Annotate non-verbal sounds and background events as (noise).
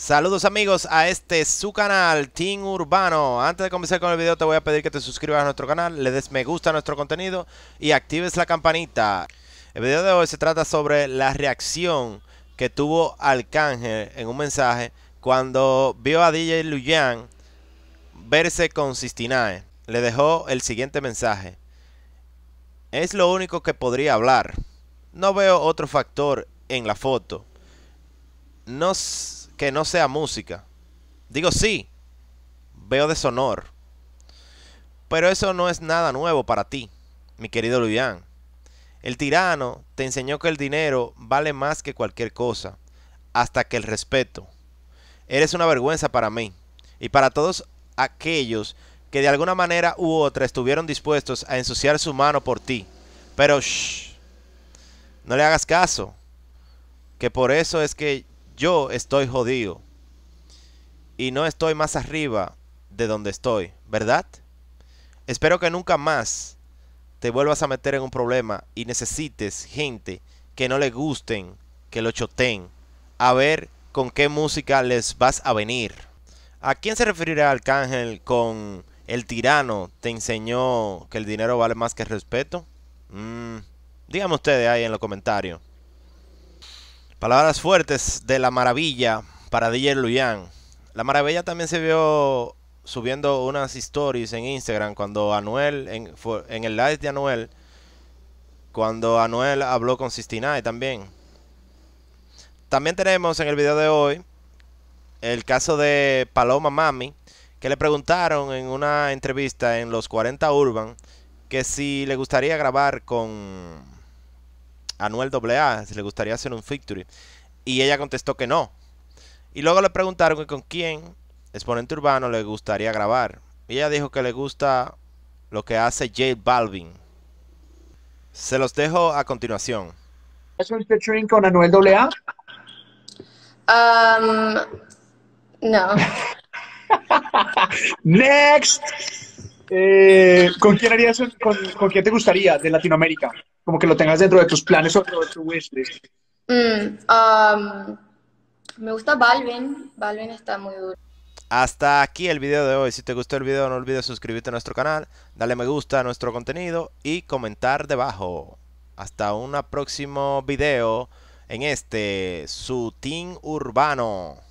Saludos amigos a este su canal Team Urbano Antes de comenzar con el video te voy a pedir que te suscribas a nuestro canal Le des me gusta a nuestro contenido y actives la campanita El video de hoy se trata sobre la reacción que tuvo Arcángel en un mensaje Cuando vio a DJ Luyan verse con Sistinae Le dejó el siguiente mensaje Es lo único que podría hablar No veo otro factor en la foto No sé que no sea música. Digo sí, veo deshonor. Pero eso no es nada nuevo para ti, mi querido Luján. El tirano te enseñó que el dinero vale más que cualquier cosa, hasta que el respeto. Eres una vergüenza para mí y para todos aquellos que de alguna manera u otra estuvieron dispuestos a ensuciar su mano por ti. Pero no le hagas caso, que por eso es que yo estoy jodido y no estoy más arriba de donde estoy, ¿verdad? Espero que nunca más te vuelvas a meter en un problema y necesites gente que no le gusten, que lo choteen. a ver con qué música les vas a venir. ¿A quién se referirá Arcángel con el tirano te enseñó que el dinero vale más que el respeto? Mm, díganme ustedes ahí en los comentarios. Palabras fuertes de la maravilla para DJ Luyan. La maravilla también se vio subiendo unas stories en Instagram cuando Anuel, en, en el live de Anuel, cuando Anuel habló con Sistinae también. También tenemos en el video de hoy el caso de Paloma Mami, que le preguntaron en una entrevista en los 40 Urban que si le gustaría grabar con Anuel AA si le gustaría hacer un featuring. Y ella contestó que no. Y luego le preguntaron con quién exponente urbano le gustaría grabar. Y ella dijo que le gusta lo que hace J Balvin. Se los dejo a continuación. ¿Es un featuring con Anuel AA? Um, no. (laughs) Next. Eh, ¿Con quién harías, con, te gustaría de Latinoamérica? Como que lo tengas dentro de tus planes o de tu wishlist. Mm, um, me gusta Balvin. Balvin está muy duro. Hasta aquí el video de hoy. Si te gustó el video, no olvides suscribirte a nuestro canal, darle me gusta a nuestro contenido y comentar debajo. Hasta un próximo video en este, su team urbano.